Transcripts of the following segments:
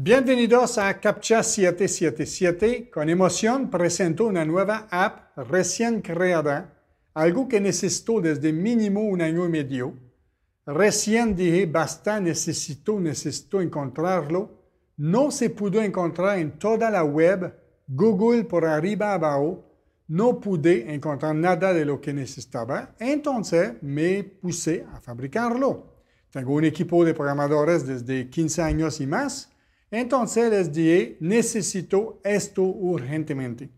Bienvenidos a CAPTCHA 777. Con emoción presento una nueva app recién creada, algo que necesito desde mínimo un año y medio. Recién dije, basta, necesito, necesito encontrarlo. No se pudo encontrar en toda la web, Google por arriba abajo. No pude encontrar nada de lo que necesitaba, entonces me puse a fabricarlo. Tengo un equipo de programadores desde 15 años y más entonces les dije, necesito esto urgentemente.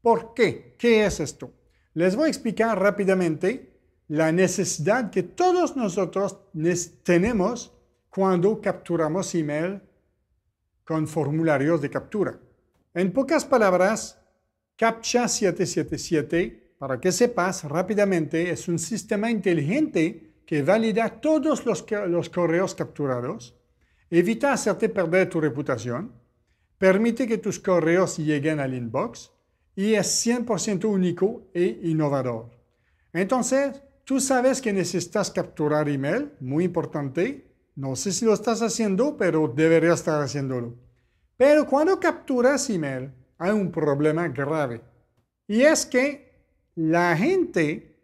¿Por qué? ¿Qué es esto? Les voy a explicar rápidamente la necesidad que todos nosotros tenemos cuando capturamos email con formularios de captura. En pocas palabras, CAPTCHA 777, para que sepas rápidamente, es un sistema inteligente que valida todos los, los correos capturados Evita hacerte perder tu reputación, permite que tus correos lleguen al inbox y es 100% único e innovador. Entonces, tú sabes que necesitas capturar email, muy importante. No sé si lo estás haciendo, pero deberías estar haciéndolo. Pero cuando capturas email, hay un problema grave. Y es que la gente,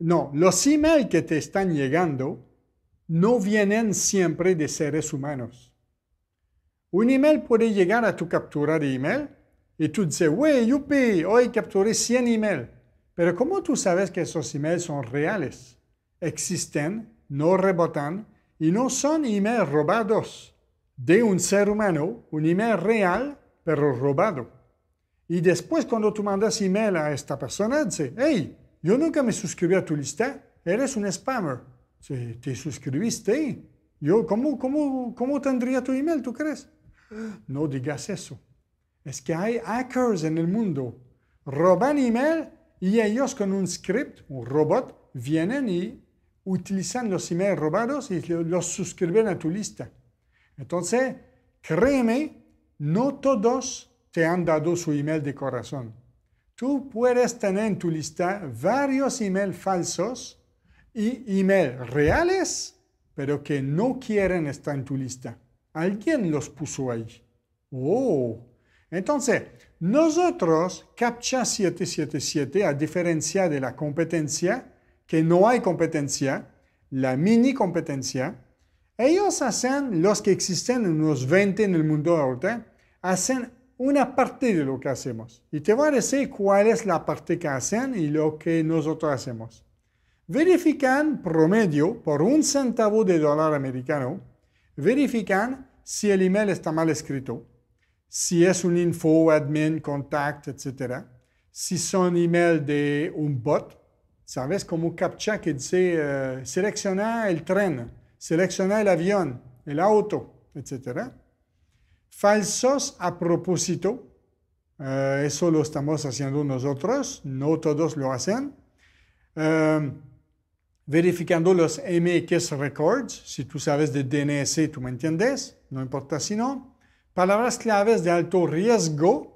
no, los emails que te están llegando no vienen siempre de seres humanos. Un email puede llegar a tu captura de email y tú dices, wey, yupi, hoy capturé 100 emails. Pero ¿cómo tú sabes que esos emails son reales? Existen, no rebotan y no son emails robados de un ser humano, un email real, pero robado. Y después cuando tú mandas email a esta persona, dice, hey, yo nunca me suscribí a tu lista, eres un spammer. Si te suscribiste, yo, ¿cómo, cómo, cómo tendría tu email, tú crees? No digas eso. Es que hay hackers en el mundo. Roban email y ellos con un script, un robot, vienen y utilizan los emails robados y los suscriben a tu lista. Entonces, créeme, no todos te han dado su email de corazón. Tú puedes tener en tu lista varios emails falsos y email reales, pero que no quieren estar en tu lista. Alguien los puso ahí. ¡Oh! Entonces, nosotros, CAPTCHA 777, a diferencia de la competencia, que no hay competencia, la mini competencia, ellos hacen, los que existen, unos 20 en el mundo ahora hacen una parte de lo que hacemos. Y te voy a decir cuál es la parte que hacen y lo que nosotros hacemos. Verifican promedio por un centavo de dólar americano. Verifican si el email está mal escrito, si es un info, admin, contact, etc. Si son email de un bot, ¿sabes? Como CAPTCHA que dice eh, selecciona el tren, selecciona el avión, el auto, etc. Falsos a propósito, eh, eso lo estamos haciendo nosotros, no todos lo hacen. Eh, verificando los MX records, si tú sabes de DNS, tú me entiendes, no importa si no. Palabras claves de alto riesgo,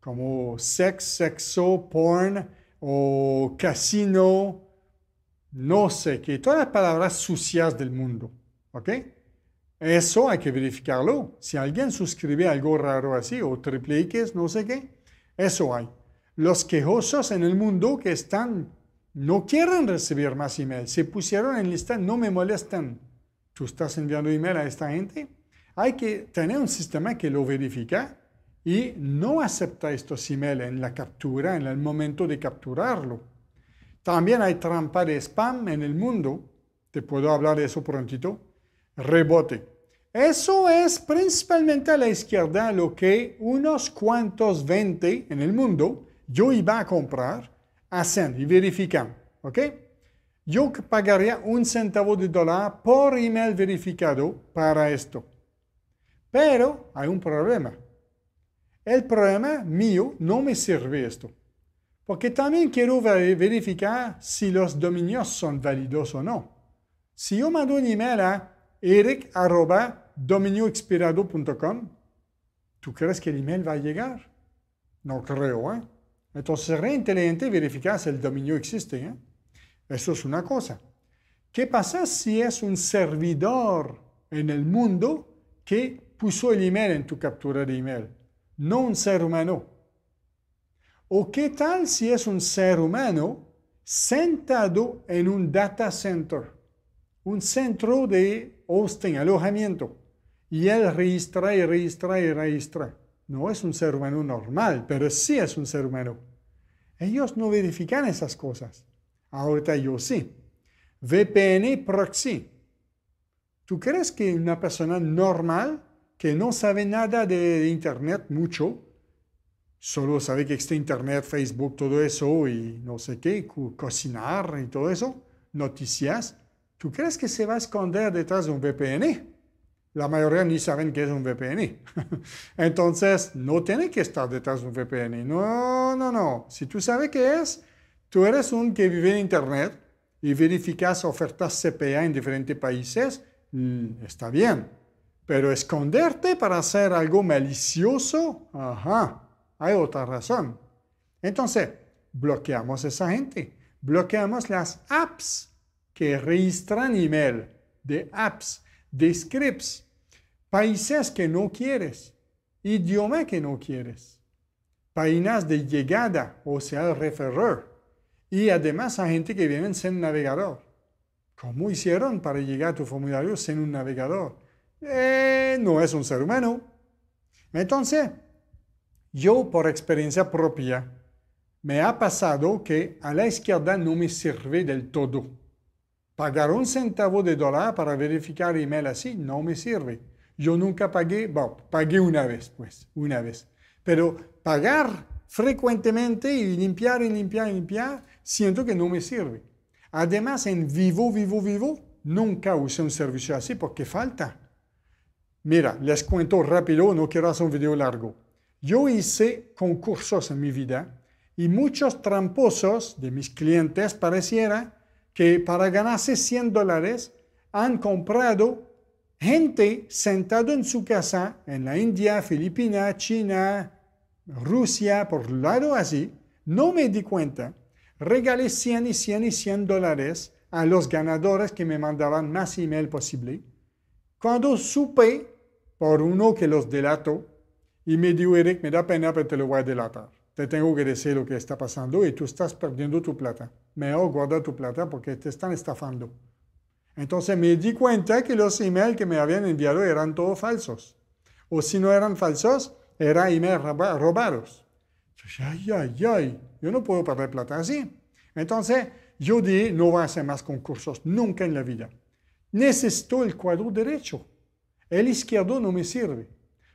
como sex, sexo, porn o casino, no sé qué, todas las palabras sucias del mundo, ¿ok? Eso hay que verificarlo. Si alguien suscribe algo raro así, o triple X, no sé qué, eso hay. Los quejosos en el mundo que están no quieren recibir más email. Se pusieron en lista, no me molestan. Tú estás enviando email a esta gente. Hay que tener un sistema que lo verifica y no acepta estos emails en la captura, en el momento de capturarlo. También hay trampa de spam en el mundo. Te puedo hablar de eso prontito. Rebote. Eso es principalmente a la izquierda lo que unos cuantos 20 en el mundo yo iba a comprar hacen y verifican, ¿ok? Yo pagaría un centavo de dólar por email verificado para esto. Pero hay un problema. El problema mío no me sirve esto. Porque también quiero verificar si los dominios son válidos o no. Si yo mando un email a eric.dominioexpirado.com, ¿tú crees que el email va a llegar? No creo, ¿eh? Entonces sería inteligente verificar si el dominio existe. Eso es una cosa. ¿Qué pasa si es un servidor en el mundo que puso el email en tu captura de email? No un ser humano. ¿O qué tal si es un ser humano sentado en un data center? Un centro de hosting, alojamiento. Y él registra y registra y registra no es un ser humano normal, pero sí es un ser humano. Ellos no verifican esas cosas. Ahorita yo sí. VPN proxy. ¿Tú crees que una persona normal que no sabe nada de Internet mucho, solo sabe que está Internet, Facebook, todo eso y no sé qué, cocinar y todo eso, noticias, ¿tú crees que se va a esconder detrás de un VPN? La mayoría ni saben qué es un VPN. Entonces, no tiene que estar detrás de un VPN. No, no, no. Si tú sabes qué es, tú eres un que vive en Internet y verificas ofertas CPA en diferentes países, mm, está bien. Pero esconderte para hacer algo malicioso, ajá, hay otra razón. Entonces, bloqueamos esa gente. Bloqueamos las apps que registran email de apps Descripts, países que no quieres, idioma que no quieres, páginas de llegada, o sea, el referrer, y además a gente que viene sin navegador. ¿Cómo hicieron para llegar a tu formulario sin un navegador? Eh, no es un ser humano. Entonces, yo por experiencia propia, me ha pasado que a la izquierda no me sirve del todo. Pagar un centavo de dólar para verificar email así no me sirve. Yo nunca pagué, bueno, pagué una vez, pues, una vez. Pero pagar frecuentemente y limpiar y limpiar y limpiar, siento que no me sirve. Además, en vivo, vivo, vivo, nunca usé un servicio así porque falta. Mira, les cuento rápido, no quiero hacer un video largo. Yo hice concursos en mi vida y muchos tramposos de mis clientes pareciera que para ganarse 100 dólares han comprado gente sentado en su casa en la India, Filipinas, China, Rusia, por lado así. No me di cuenta. Regalé 100 y 100 y 100 dólares a los ganadores que me mandaban más email posible. Cuando supe por uno que los delató y me dijo, Eric, me da pena, pero te lo voy a delatar te tengo que decir lo que está pasando y tú estás perdiendo tu plata. Mejor guarda tu plata porque te están estafando. Entonces me di cuenta que los emails que me habían enviado eran todos falsos. O si no eran falsos, eran emails robados. Ay, ay, ay, yo no puedo perder plata así. Entonces yo dije, no voy a hacer más concursos, nunca en la vida. Necesito el cuadro derecho. El izquierdo no me sirve.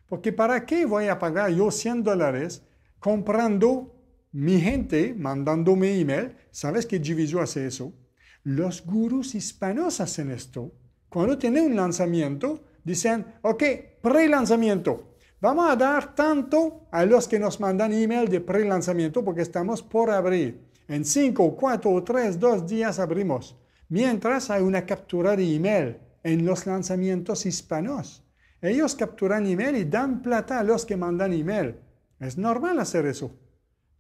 Porque ¿para qué voy a pagar yo 100 dólares comprando mi gente, mandándome email. ¿Sabes qué Giviso hace eso? Los gurús hispanos hacen esto. Cuando tienen un lanzamiento, dicen, ok, pre-lanzamiento. Vamos a dar tanto a los que nos mandan email de pre-lanzamiento porque estamos por abrir. En 5, 4, tres, dos días abrimos. Mientras hay una captura de email en los lanzamientos hispanos. Ellos capturan email y dan plata a los que mandan email. Es normal hacer eso.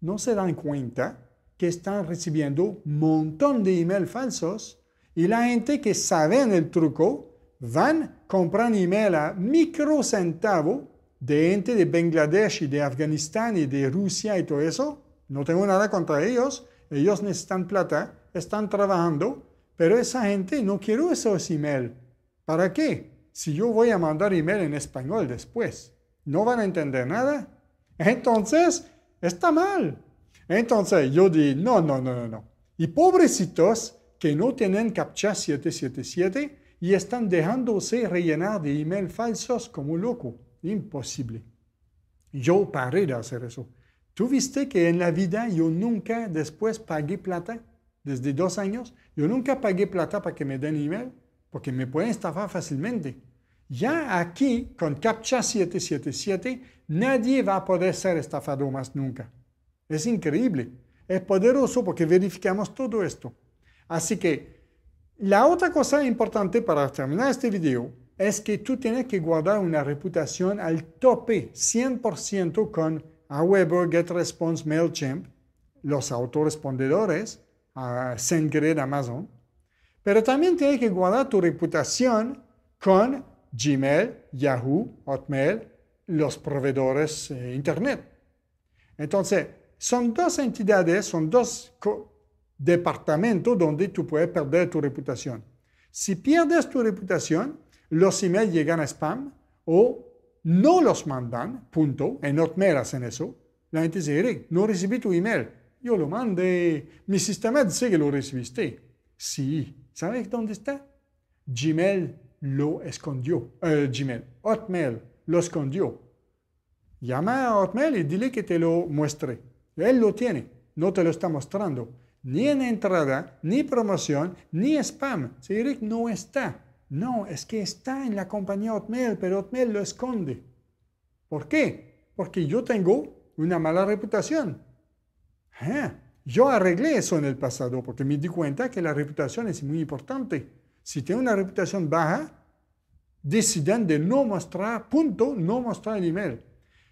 No se dan cuenta que están recibiendo un montón de emails falsos y la gente que saben el truco van, compran email a micro centavo de gente de Bangladesh y de Afganistán y de Rusia y todo eso. No tengo nada contra ellos. Ellos necesitan plata, están trabajando, pero esa gente no quiere esos email. ¿Para qué? Si yo voy a mandar email en español después, no van a entender nada entonces, está mal. Entonces, yo di, no, no, no, no, no. Y pobrecitos que no tienen CAPTCHA 777 y están dejándose rellenar de email falsos como loco. Imposible. Yo paré de hacer eso. ¿Tú viste que en la vida yo nunca después pagué plata? Desde dos años, yo nunca pagué plata para que me den email, porque me pueden estafar fácilmente. Ya aquí, con CAPTCHA 777, nadie va a poder ser estafado más nunca. Es increíble. Es poderoso porque verificamos todo esto. Así que la otra cosa importante para terminar este video es que tú tienes que guardar una reputación al tope 100% con Aweber, GetResponse, MailChimp, los autorespondedores, a SendGrid, Amazon. Pero también tienes que guardar tu reputación con Gmail, Yahoo, Hotmail, los proveedores eh, Internet. Entonces, son dos entidades, son dos departamentos donde tú puedes perder tu reputación. Si pierdes tu reputación, los emails llegan a spam o no los mandan, punto. En Hotmail hacen eso. La gente dice, no recibí tu email. Yo lo mandé. Mi sistema dice que lo recibiste. Sí. ¿Sabes dónde está? Gmail lo escondió. Eh, Gmail, Hotmail lo escondió. Llama a Hotmail y dile que te lo muestre. Él lo tiene, no te lo está mostrando. Ni en entrada, ni promoción, ni spam. Si Eric no está. No, es que está en la compañía Hotmail, pero Hotmail lo esconde. ¿Por qué? Porque yo tengo una mala reputación. Ah, yo arreglé eso en el pasado porque me di cuenta que la reputación es muy importante. Si tiene una reputación baja, deciden de no mostrar, punto, no mostrar el email.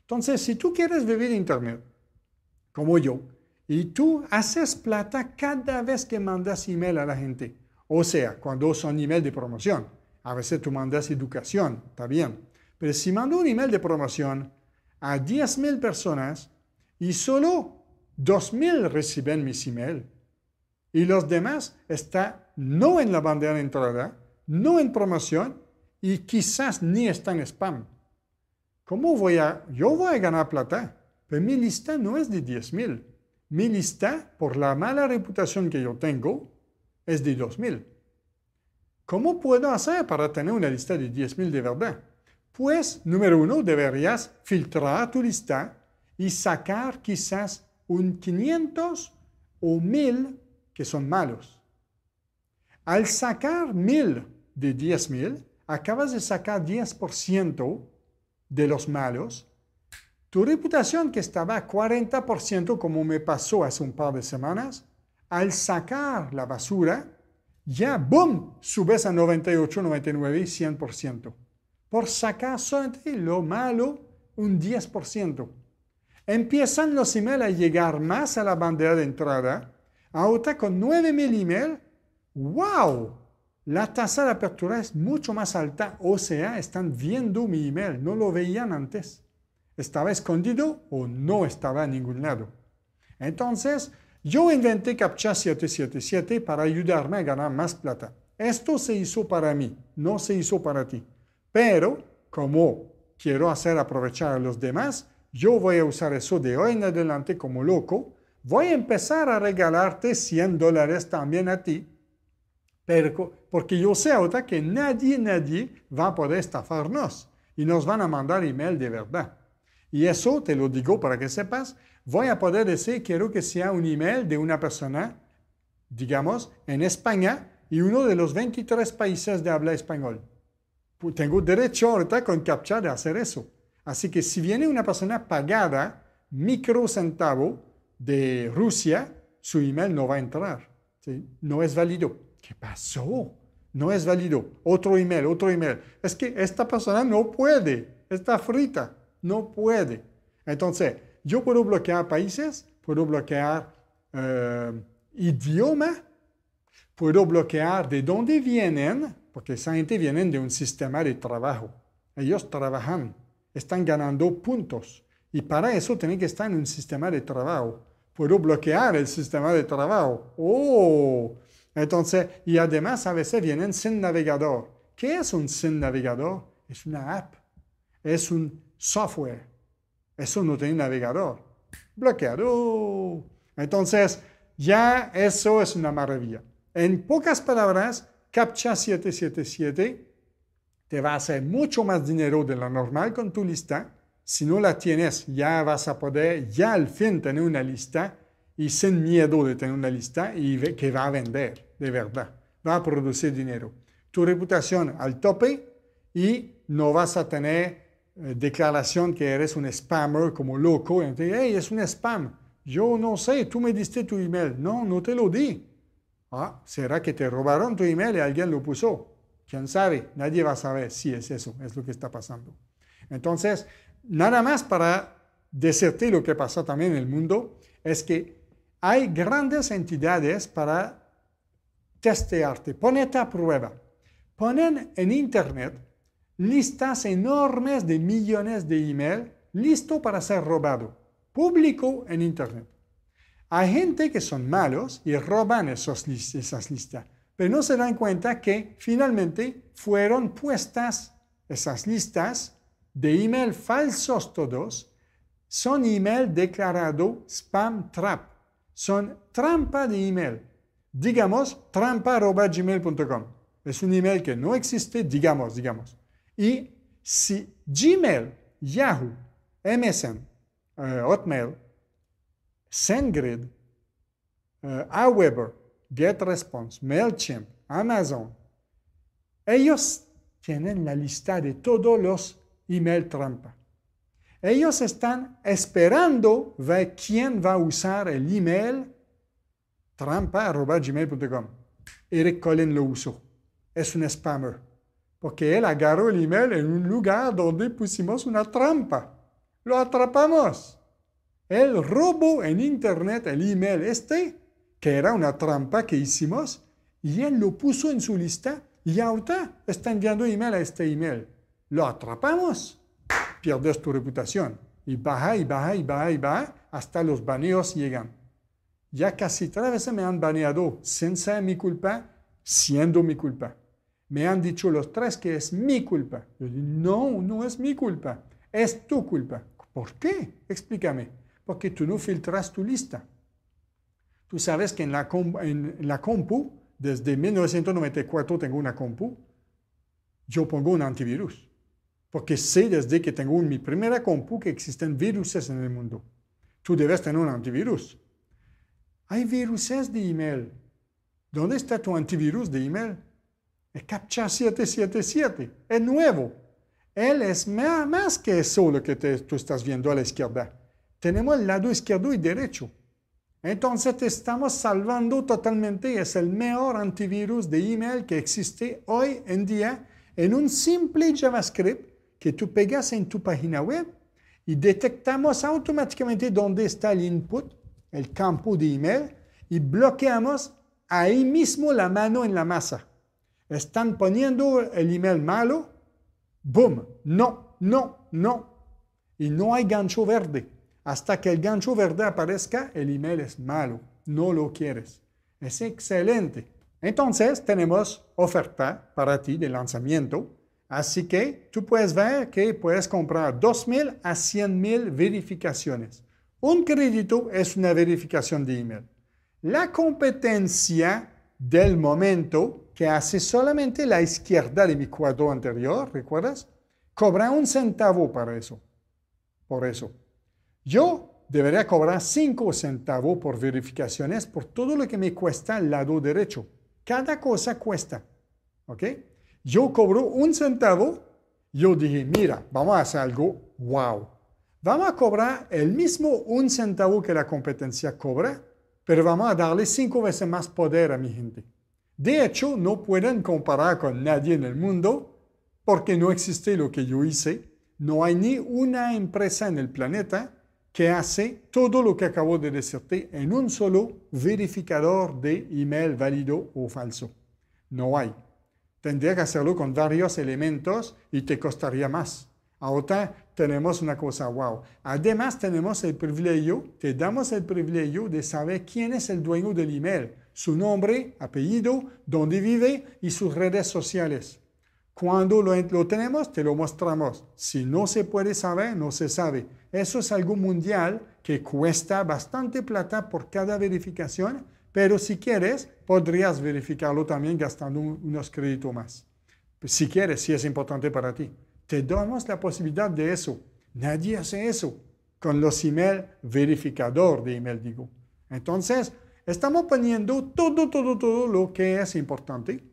Entonces, si tú quieres vivir Internet, como yo, y tú haces plata cada vez que mandas email a la gente, o sea, cuando son email de promoción, a veces tú mandas educación, está bien, pero si mando un email de promoción a 10.000 personas y solo 2.000 reciben mis email y los demás están no en la bandera de entrada, no en promoción y quizás ni está en spam. ¿Cómo voy a, yo voy a ganar plata? Pero pues mi lista no es de 10.000. Mi lista, por la mala reputación que yo tengo, es de 2.000. ¿Cómo puedo hacer para tener una lista de 10.000 de verdad? Pues, número uno, deberías filtrar tu lista y sacar quizás un 500 o 1000 que son malos. Al sacar mil de 10,000 acabas de sacar 10% de los malos. Tu reputación que estaba a 40%, como me pasó hace un par de semanas, al sacar la basura, ya, ¡boom!, subes a 98, 99 y 100%. Por sacar solamente lo malo, un 10%. Empiezan los emails a llegar más a la bandera de entrada. Ahora con 9.000 emails ¡Wow! La tasa de apertura es mucho más alta, o sea, están viendo mi email, no lo veían antes. ¿Estaba escondido o no estaba en ningún lado? Entonces, yo inventé CAPTCHA 777 para ayudarme a ganar más plata. Esto se hizo para mí, no se hizo para ti. Pero, como quiero hacer aprovechar a los demás, yo voy a usar eso de hoy en adelante como loco. Voy a empezar a regalarte 100 dólares también a ti porque yo sé ahora que nadie, nadie va a poder estafarnos y nos van a mandar email de verdad. Y eso te lo digo para que sepas, voy a poder decir, quiero que sea un email de una persona, digamos, en España y uno de los 23 países de habla español. tengo derecho ahorita con CAPTCHA de hacer eso. Así que si viene una persona pagada micro centavo de Rusia, su email no va a entrar. No es válido. ¿Qué pasó? No es válido. Otro email, otro email. Es que esta persona no puede. Esta frita. No puede. Entonces, yo puedo bloquear países, puedo bloquear eh, idioma, puedo bloquear de dónde vienen, porque esa gente vienen de un sistema de trabajo. Ellos trabajan, están ganando puntos. Y para eso tienen que estar en un sistema de trabajo. Puedo bloquear el sistema de trabajo. ¡Oh! Entonces, y además a veces vienen sin navegador. ¿Qué es un sin navegador? Es una app, es un software. Eso no tiene navegador. Bloqueado. Entonces, ya eso es una maravilla. En pocas palabras, CAPTCHA 777 te va a hacer mucho más dinero de lo normal con tu lista. Si no la tienes, ya vas a poder, ya al fin, tener una lista y sin miedo de tener una lista y que va a vender de verdad, va a producir dinero. Tu reputación al tope y no vas a tener eh, declaración que eres un spammer como loco. Entonces, hey, es un spam. Yo no sé, tú me diste tu email. No, no te lo di. Ah, ¿será que te robaron tu email y alguien lo puso? ¿Quién sabe? Nadie va a saber si es eso, es lo que está pasando. Entonces, nada más para decirte lo que pasa también en el mundo, es que hay grandes entidades para testearte, ponete a prueba. Ponen en Internet listas enormes de millones de emails listo para ser robado, público en Internet. Hay gente que son malos y roban esas listas, pero no se dan cuenta que finalmente fueron puestas esas listas de email falsos todos, son email declarado spam trap son trampa de email. Digamos, trampa.gmail.com. Es un email que no existe, digamos, digamos. Y si Gmail, Yahoo, MSN, eh, Hotmail, SendGrid, eh, Aweber, GetResponse, MailChimp, Amazon, ellos tienen la lista de todos los email trampa. Ellos están esperando ver quién va a usar el email trampa.gmail.com. Eric Collin lo usó. Es un spammer. Porque él agarró el email en un lugar donde pusimos una trampa. Lo atrapamos. Él robó en Internet el email este, que era una trampa que hicimos, y él lo puso en su lista y ahora está enviando email a este email. Lo atrapamos pierdes tu reputación. Y baja y baja y baja y baja hasta los baneos llegan. Ya casi tres veces me han baneado sin ser mi culpa, siendo mi culpa. Me han dicho los tres que es mi culpa. no, no es mi culpa, es tu culpa. ¿Por qué? Explícame. Porque tú no filtras tu lista. Tú sabes que en la, en la compu, desde 1994 tengo una compu, yo pongo un antivirus porque sé desde que tengo mi primera compu que existen virus en el mundo. Tú debes tener un antivirus. Hay viruses de email. ¿Dónde está tu antivirus de email? Es CAPTCHA 777. Es nuevo. Él es más, más que eso lo que tú estás viendo a la izquierda. Tenemos el lado izquierdo y derecho. Entonces te estamos salvando totalmente. Es el mejor antivirus de email que existe hoy en día en un simple JavaScript que tú pegas en tu página web y detectamos automáticamente dónde está el input, el campo de email, y bloqueamos ahí mismo la mano en la masa. Están poniendo el email malo, ¡boom! No, no, no. Y no hay gancho verde. Hasta que el gancho verde aparezca, el email es malo, no lo quieres. Es excelente. Entonces tenemos oferta para ti de lanzamiento Así que tú puedes ver que puedes comprar 2.000 a 100.000 verificaciones. Un crédito es una verificación de email. La competencia del momento que hace solamente la izquierda de mi cuadro anterior, ¿recuerdas? Cobra un centavo para eso. Por eso. Yo debería cobrar 5 centavos por verificaciones por todo lo que me cuesta el lado derecho. Cada cosa cuesta. ¿Ok? Yo cobro un centavo, yo dije, mira, vamos a hacer algo wow. Vamos a cobrar el mismo un centavo que la competencia cobra, pero vamos a darle cinco veces más poder a mi gente. De hecho, no pueden comparar con nadie en el mundo porque no existe lo que yo hice. No hay ni una empresa en el planeta que hace todo lo que acabo de decirte en un solo verificador de email válido o falso. No hay. Tendría que hacerlo con varios elementos y te costaría más. Ahora tenemos una cosa wow. Además tenemos el privilegio, te damos el privilegio de saber quién es el dueño del email, su nombre, apellido, dónde vive y sus redes sociales. Cuando lo, lo, tenemos, te lo mostramos. Si no se puede saber, no se sabe. Eso es algo mundial que cuesta bastante plata por cada verificación pero si quieres, podrías verificarlo también gastando unos créditos más. Pues si quieres, si es importante para ti. Te damos la posibilidad de eso. Nadie hace eso con los email verificador de email, digo. Entonces, estamos poniendo todo, todo, todo lo que es importante.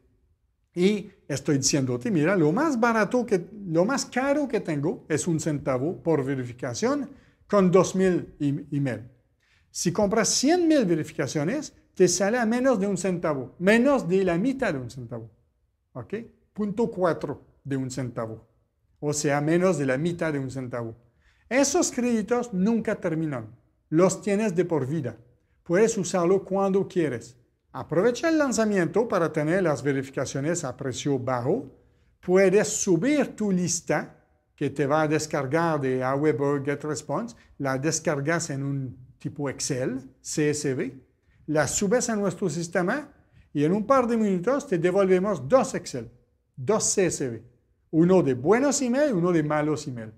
Y estoy diciéndote, mira, lo más barato, que, lo más caro que tengo es un centavo por verificación con 2.000 email. Si compras 100.000 verificaciones, te sale a menos de un centavo, menos de la mitad de un centavo. ¿Ok? Punto cuatro de un centavo. O sea, menos de la mitad de un centavo. Esos créditos nunca terminan. Los tienes de por vida. Puedes usarlo cuando quieres. Aprovecha el lanzamiento para tener las verificaciones a precio bajo. Puedes subir tu lista que te va a descargar de Aweber Response, La descargas en un tipo Excel, CSV la subes a nuestro sistema y en un par de minutos te devolvemos dos Excel, dos CSV, uno de buenos email y uno de malos email.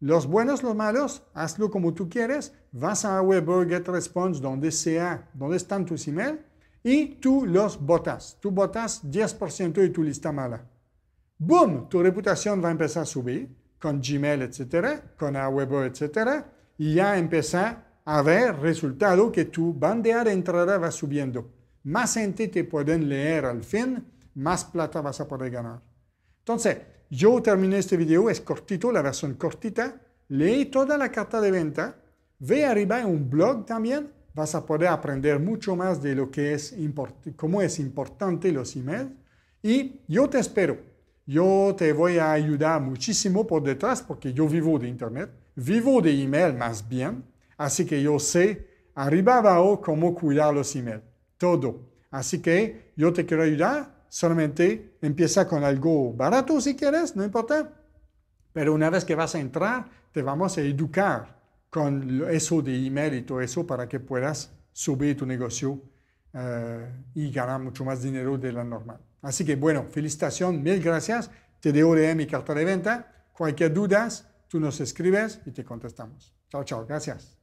Los buenos, los malos, hazlo como tú quieres, vas a Weber Get Response, donde sea, donde están tus emails y tú los botas. Tú botas 10% de tu lista mala. ¡Boom! Tu reputación va a empezar a subir con Gmail, etcétera, con Aweber, etcétera, y ya empieza a ver, resultado que tu bandear entrada va subiendo. Más gente te pueden leer al fin, más plata vas a poder ganar. Entonces, yo terminé este video, es cortito, la versión cortita. Leí toda la carta de venta. Ve arriba en un blog también. Vas a poder aprender mucho más de lo que es cómo es importante los emails. Y yo te espero. Yo te voy a ayudar muchísimo por detrás porque yo vivo de Internet, vivo de email más bien. Así que yo sé arriba abajo cómo cuidar los emails. Todo. Así que yo te quiero ayudar. Solamente empieza con algo barato si quieres, no importa. Pero una vez que vas a entrar, te vamos a educar con eso de email y todo eso para que puedas subir tu negocio eh, y ganar mucho más dinero de la normal. Así que bueno, felicitación, mil gracias. Te debo de mi carta de venta. Cualquier dudas, tú nos escribes y te contestamos. Chao, chao. Gracias.